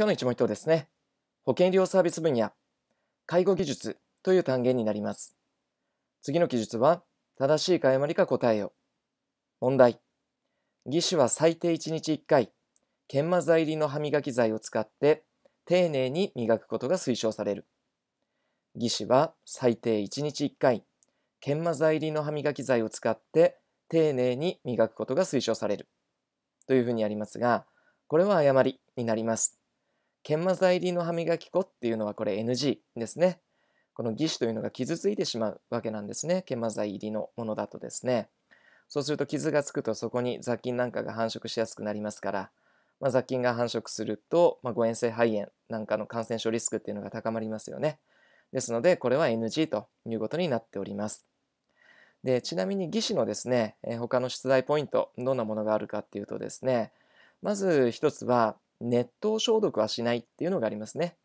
今日の一問一答ですね。保険医療サービス分野、介護技術という単元になります。次の記述は、正しい誤りか答えを。問題。義師は最低1日1回、研磨剤入りの歯磨き剤を使って、丁寧に磨くことが推奨される。義師は最低1日1回、研磨剤入りの歯磨き剤を使って、丁寧に磨くことが推奨される。というふうにありますが、これは誤りになります。研磨剤入りの歯磨き粉っていうのはこれ NG ですね。この義手というのが傷ついてしまうわけなんですね。研磨剤入りのものだとですね。そうすると傷がつくとそこに雑菌なんかが繁殖しやすくなりますから、まあ、雑菌が繁殖すると、ま誤嚥性肺炎なんかの感染症リスクっていうのが高まりますよね。ですのでこれは NG ということになっております。でちなみに技師のですね、え他の出題ポイントどんなものがあるかっていうとですねまず一つは熱湯消毒はしないっていうのがありますね。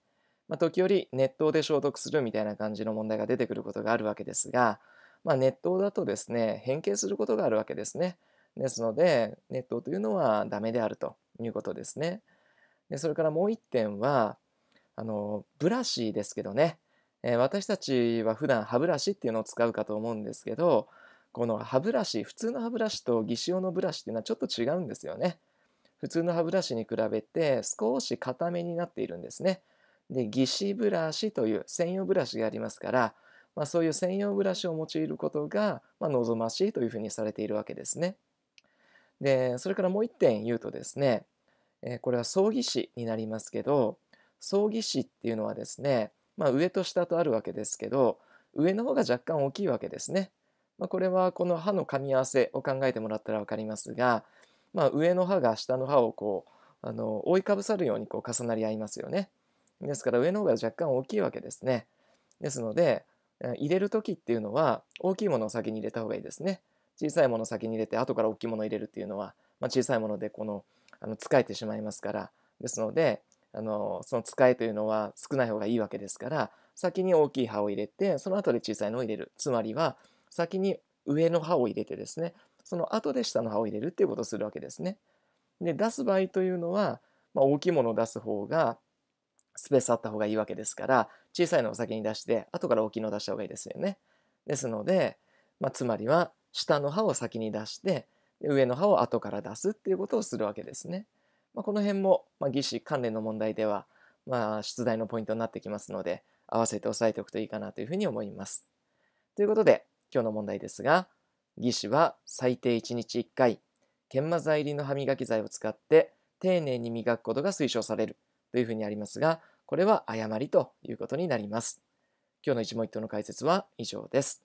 まあ、時折熱湯で消毒するみたいな感じの問題が出てくることがあるわけですが、まあ、熱湯だとですね変形することがあるわけですね。ですので熱湯というのはダメであるということですね。でそれからもう一点はあのブラシですけどね、えー、私たちは普段歯ブラシっていうのを使うかと思うんですけどこの歯ブラシ普通の歯ブラシと義歯用のブラシっていうのはちょっと違うんですよね。普通の歯ブラシに比べて少し固めになっているんですね。で、義歯ブラシという専用ブラシがありますから、まあ、そういう専用ブラシを用いることが、まあ、望ましいというふうにされているわけですね。で、それからもう一点言うとですね、えこれは葬儀師になりますけど、葬儀師っていうのはですね、まあ、上と下とあるわけですけど、上の方が若干大きいわけですね。まあ、これはこの歯の噛み合わせを考えてもらったら分かりますが、まあ、上の歯が下の歯をこうあの覆いかぶさるようにこう重なり合いますよね。ですから上の方が若干大きいわけですね。ですので入れる時っていうのは大きいものを先に入れた方がいいですね。小さいものを先に入れて後から大きいものを入れるっていうのは、まあ、小さいものでこのあの使えてしまいますからですのであのその使いというのは少ない方がいいわけですから先に大きい歯を入れてその後で小さいのを入れるつまりは先に上の歯を入れてですねその後で下の歯を入れるっていうことをするわけですね。で出す場合というのは、まあ、大きいものを出す方がスペースあった方がいいわけですから小さいのを先に出して後から大きいのを出した方がいいですよね。ですので、まあ、つまりは下の歯を先に出して上の歯を後から出すっていうことをするわけですね。まあ、この辺も、まあ、技師関連の問題では、まあ、出題のポイントになってきますので合わせて押さえておくといいかなというふうに思います。ということで今日の問題ですが義歯は最低1日1回研磨剤入りの歯磨き剤を使って丁寧に磨くことが推奨されるというふうにありますがこれは誤りということになります今日の一問一答の解説は以上です